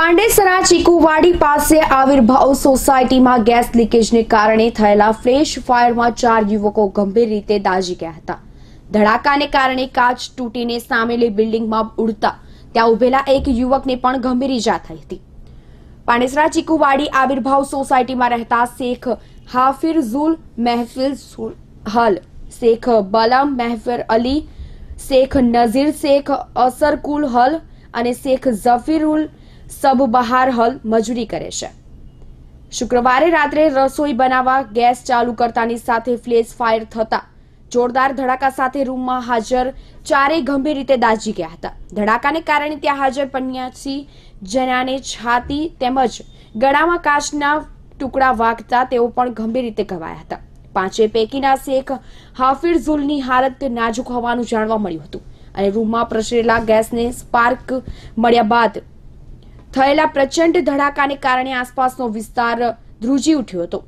પાંડેસરા ચીકુવાડી પાસે આવિર્ભાવ સોસાયટીમાં ગેસ લીકેજને કારણે થયેલા ફ્લેશ ફાયરમાં ચાર યુવકો ગંભીર રીતે દાઝી ગયા હતા ધડાકાને કારણે કાચ તૂટીને સામેલી બિલ્ડિંગમાં ઉડતા ત્યાં ઉભેલા એક યુવકને પણ ગંભીર ઇજા થઈ હતી પાંડેસરા ચીકુવાડી આવિર્ભાવ સોસાયટીમાં રહેતા શેખ હાફિરઝુલ મહેફિલ હલ શેખ બલમ મહેફિર અલી શેખ નઝીર શેખ અસરકુલ હલ અને શેખ ઝફીરુલ સબ બહાર હલ મજૂરી કરે છે શુક્રવારે રાત્રે રસોઈ બનાવવા ગેસ ચાલુ કરતાની સાથે ફ્લેશ ફાયર થતા જોરદાર ધડાકા સાથે રૂમમાં હાજર ચારેય ગંભીર રીતે દાઝી ગયા હતા ધડાકાને કારણે ત્યાં હાજર પન્યાસી જનાને છાતી તેમજ ગળામાં કાચના ટુકડા વાગતા તેઓ પણ ગંભીર રીતે ઘવાયા હતા પાંચે પૈકીના શેખ હાફિર ઝુલની હાલત નાજુક હોવાનું જાણવા મળ્યું હતું અને રૂમમાં પ્રસરેલા ગેસને સ્પાર્ક મળ્યા બાદ થયેલા પ્રચંડ ધડાકાને કારણે આસપાસનો વિસ્તાર ધ્રુજી ઉઠ્યો હતો